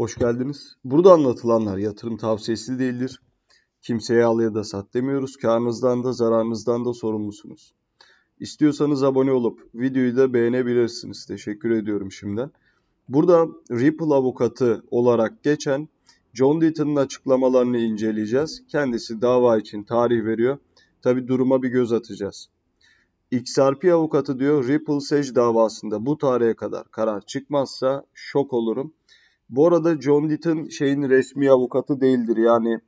Hoş geldiniz. Burada anlatılanlar yatırım tavsiyesi değildir. Kimseye al ya da sat demiyoruz. Karnınızdan da zararınızdan da sorumlusunuz. İstiyorsanız abone olup videoyu da beğenebilirsiniz. Teşekkür ediyorum şimdiden. Burada Ripple avukatı olarak geçen John Deaton'un açıklamalarını inceleyeceğiz. Kendisi dava için tarih veriyor. Tabi duruma bir göz atacağız. XRP avukatı diyor Ripple Sage davasında bu tarihe kadar karar çıkmazsa şok olurum. Bu arada John Deaton şeyin resmi avukatı değildir. Yani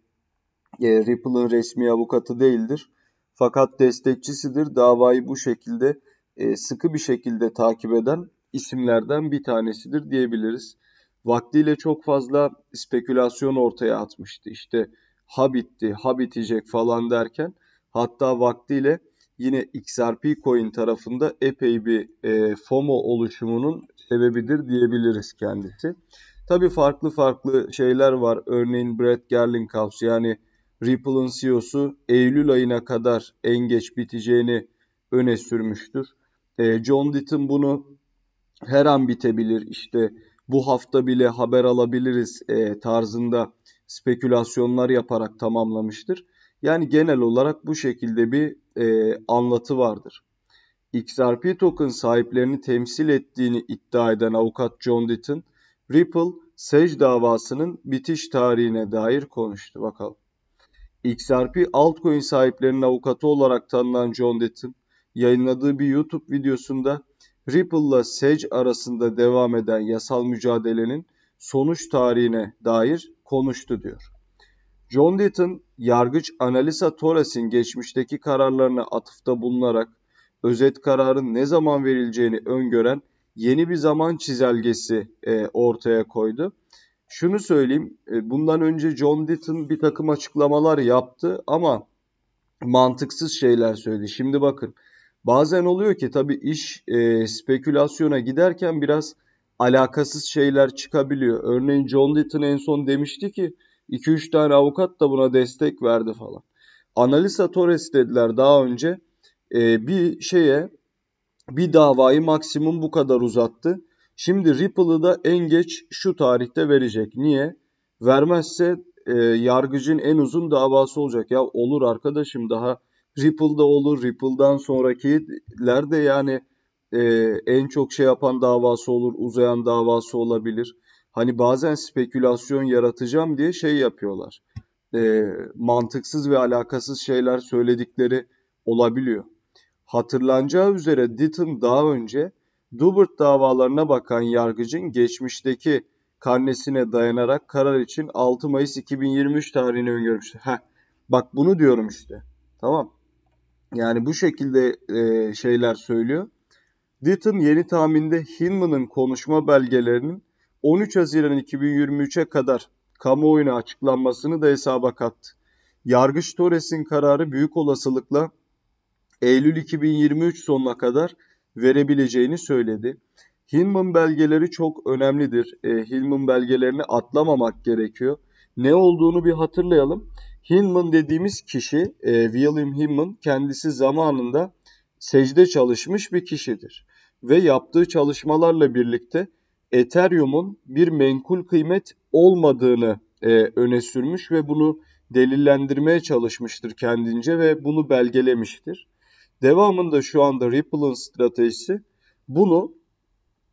e, Ripple'ın resmi avukatı değildir. Fakat destekçisidir. Davayı bu şekilde e, sıkı bir şekilde takip eden isimlerden bir tanesidir diyebiliriz. Vaktiyle çok fazla spekülasyon ortaya atmıştı. İşte ha bitti, ha bitecek falan derken hatta vaktiyle yine XRP coin tarafında epey bir e, FOMO oluşumunun sebebidir diyebiliriz kendisi. Tabi farklı farklı şeyler var. Örneğin Brad Gerlinghaus yani Ripple'ın CEO'su Eylül ayına kadar en geç biteceğini öne sürmüştür. E, John Deaton bunu her an bitebilir işte bu hafta bile haber alabiliriz e, tarzında spekülasyonlar yaparak tamamlamıştır. Yani genel olarak bu şekilde bir e, anlatı vardır. XRP token sahiplerini temsil ettiğini iddia eden avukat John Deaton Ripple, SEC davasının bitiş tarihine dair konuştu. Bakalım. XRP altcoin sahiplerinin avukatı olarak tanınan John Dettin, yayınladığı bir YouTube videosunda Ripple'la SEC arasında devam eden yasal mücadelenin sonuç tarihine dair konuştu diyor. John Deaton, yargıç Analisa Torres'in geçmişteki kararlarına atıfta bulunarak özet kararın ne zaman verileceğini öngören yeni bir zaman çizelgesi e, ortaya koydu. Şunu söyleyeyim, e, bundan önce John Ditton bir takım açıklamalar yaptı ama mantıksız şeyler söyledi. Şimdi bakın, bazen oluyor ki tabii iş e, spekülasyona giderken biraz alakasız şeyler çıkabiliyor. Örneğin John Ditton en son demişti ki 2-3 tane avukat da buna destek verdi falan. Analisa Torres dediler daha önce e, bir şeye bir davayı maksimum bu kadar uzattı. Şimdi Ripple'ı da en geç şu tarihte verecek. Niye? Vermezse e, yargıcın en uzun davası olacak. Ya olur arkadaşım daha Ripple'da olur. Ripple'dan sonrakiler de yani e, en çok şey yapan davası olur. Uzayan davası olabilir. Hani bazen spekülasyon yaratacağım diye şey yapıyorlar. E, mantıksız ve alakasız şeyler söyledikleri olabiliyor. Hatırlanacağı üzere Ditton daha önce Dubert davalarına bakan yargıcın geçmişteki karnesine dayanarak karar için 6 Mayıs 2023 tarihini öngörmüştü. Heh, bak bunu diyorum işte. Tamam. Yani bu şekilde e, şeyler söylüyor. Ditton yeni tahminde Hinman'ın konuşma belgelerinin 13 Haziran 2023'e kadar kamuoyuna açıklanmasını da hesaba kattı. Yargıç Torres'in kararı büyük olasılıkla Eylül 2023 sonuna kadar verebileceğini söyledi. Hillman belgeleri çok önemlidir. E, Hillman belgelerini atlamamak gerekiyor. Ne olduğunu bir hatırlayalım. Hillman dediğimiz kişi, e, William Hillman kendisi zamanında secde çalışmış bir kişidir. Ve yaptığı çalışmalarla birlikte Ethereum'un bir menkul kıymet olmadığını e, öne sürmüş ve bunu delillendirmeye çalışmıştır kendince ve bunu belgelemiştir. Devamında şu anda Ripple'ın stratejisi bunu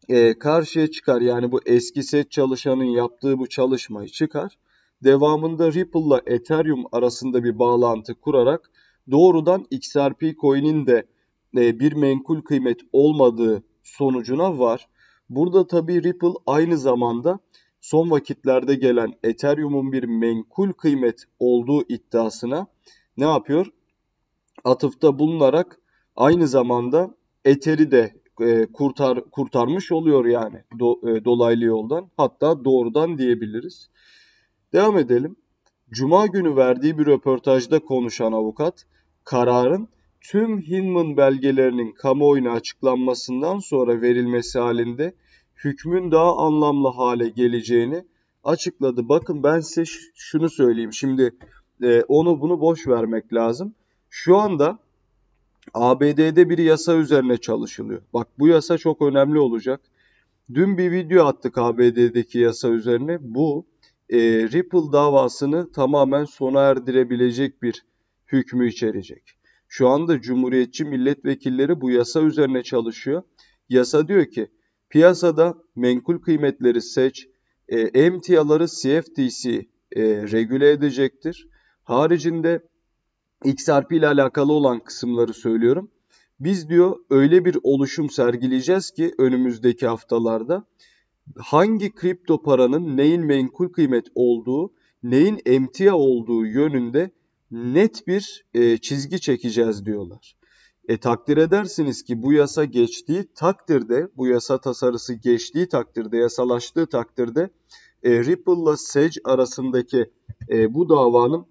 e, karşıya çıkar. Yani bu eski set çalışanın yaptığı bu çalışmayı çıkar. Devamında Ripple'la Ethereum arasında bir bağlantı kurarak doğrudan XRP coin'in de e, bir menkul kıymet olmadığı sonucuna var. Burada tabi Ripple aynı zamanda son vakitlerde gelen Ethereum'un bir menkul kıymet olduğu iddiasına ne yapıyor? atıfta bulunarak aynı zamanda eteri de e, kurtar kurtarmış oluyor yani do, e, dolaylı yoldan hatta doğrudan diyebiliriz. Devam edelim. Cuma günü verdiği bir röportajda konuşan avukat kararın tüm Hinman belgelerinin kamuoyuna açıklanmasından sonra verilmesi halinde hükmün daha anlamlı hale geleceğini açıkladı. Bakın ben size şunu söyleyeyim. Şimdi e, onu bunu boş vermek lazım. Şu anda ABD'de bir yasa üzerine çalışılıyor. Bak bu yasa çok önemli olacak. Dün bir video attık ABD'deki yasa üzerine. Bu e, Ripple davasını tamamen sona erdirebilecek bir hükmü içerecek. Şu anda Cumhuriyetçi milletvekilleri bu yasa üzerine çalışıyor. Yasa diyor ki piyasada menkul kıymetleri seç, e, emtiaları CFTC e, regüle edecektir. Haricinde XRP ile alakalı olan kısımları söylüyorum. Biz diyor öyle bir oluşum sergileyeceğiz ki önümüzdeki haftalarda hangi kripto paranın neyin menkul kıymet olduğu, neyin emtia olduğu yönünde net bir e, çizgi çekeceğiz diyorlar. E takdir edersiniz ki bu yasa geçtiği takdirde, bu yasa tasarısı geçtiği takdirde, yasalaştığı takdirde e, Ripple'la Sage arasındaki e, bu davanın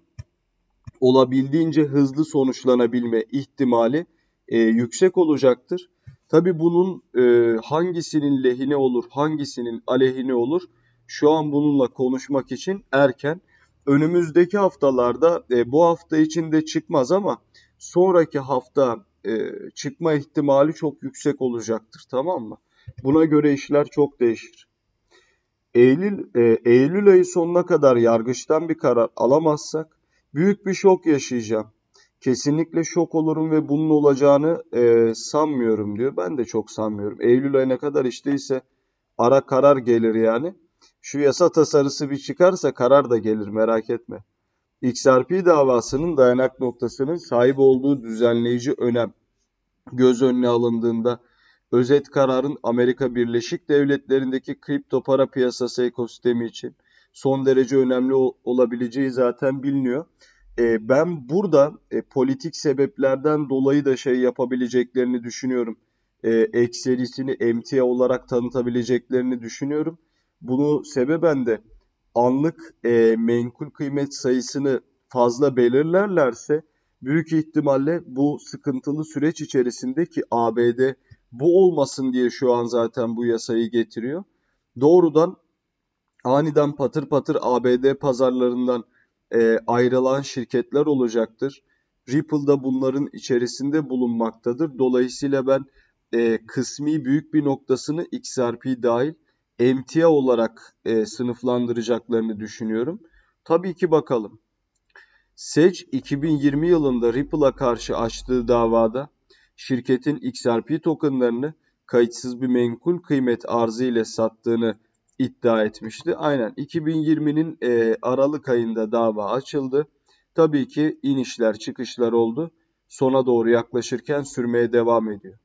olabildiğince hızlı sonuçlanabilme ihtimali e, yüksek olacaktır. Tabi bunun e, hangisinin lehine olur, hangisinin aleyhine olur şu an bununla konuşmak için erken. Önümüzdeki haftalarda e, bu hafta içinde çıkmaz ama sonraki hafta e, çıkma ihtimali çok yüksek olacaktır tamam mı? Buna göre işler çok değişir. Eylül, e, Eylül ayı sonuna kadar yargıçtan bir karar alamazsak Büyük bir şok yaşayacağım. Kesinlikle şok olurum ve bunun olacağını e, sanmıyorum diyor. Ben de çok sanmıyorum. Eylül ayına kadar işte ise ara karar gelir yani. Şu yasa tasarısı bir çıkarsa karar da gelir merak etme. XRP davasının dayanak noktasının sahip olduğu düzenleyici önem göz önüne alındığında özet kararın Amerika Birleşik Devletleri'ndeki kripto para piyasası ekosistemi için son derece önemli olabileceği zaten biliniyor. E, ben burada e, politik sebeplerden dolayı da şey yapabileceklerini düşünüyorum. E, MTA olarak tanıtabileceklerini düşünüyorum. Bunu sebeben de anlık e, menkul kıymet sayısını fazla belirlerlerse büyük ihtimalle bu sıkıntılı süreç içerisindeki ABD bu olmasın diye şu an zaten bu yasayı getiriyor. Doğrudan aniden patır patır ABD pazarlarından e, ayrılan şirketler olacaktır. Ripple da bunların içerisinde bulunmaktadır. Dolayısıyla ben e, kısmi büyük bir noktasını XRP dahil emtia olarak e, sınıflandıracaklarını düşünüyorum. Tabii ki bakalım. SEC 2020 yılında Ripple'a karşı açtığı davada şirketin XRP tokenlarını kayıtsız bir menkul kıymet arzı ile sattığını iddia etmişti. Aynen 2020'nin e, Aralık ayında dava açıldı. Tabii ki inişler çıkışlar oldu. Sona doğru yaklaşırken sürmeye devam ediyor.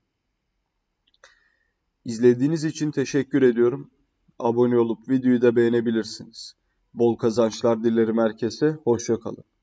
İzlediğiniz için teşekkür ediyorum. Abone olup videoyu da beğenebilirsiniz. Bol kazançlar dilerim herkese. Hoşçakalın.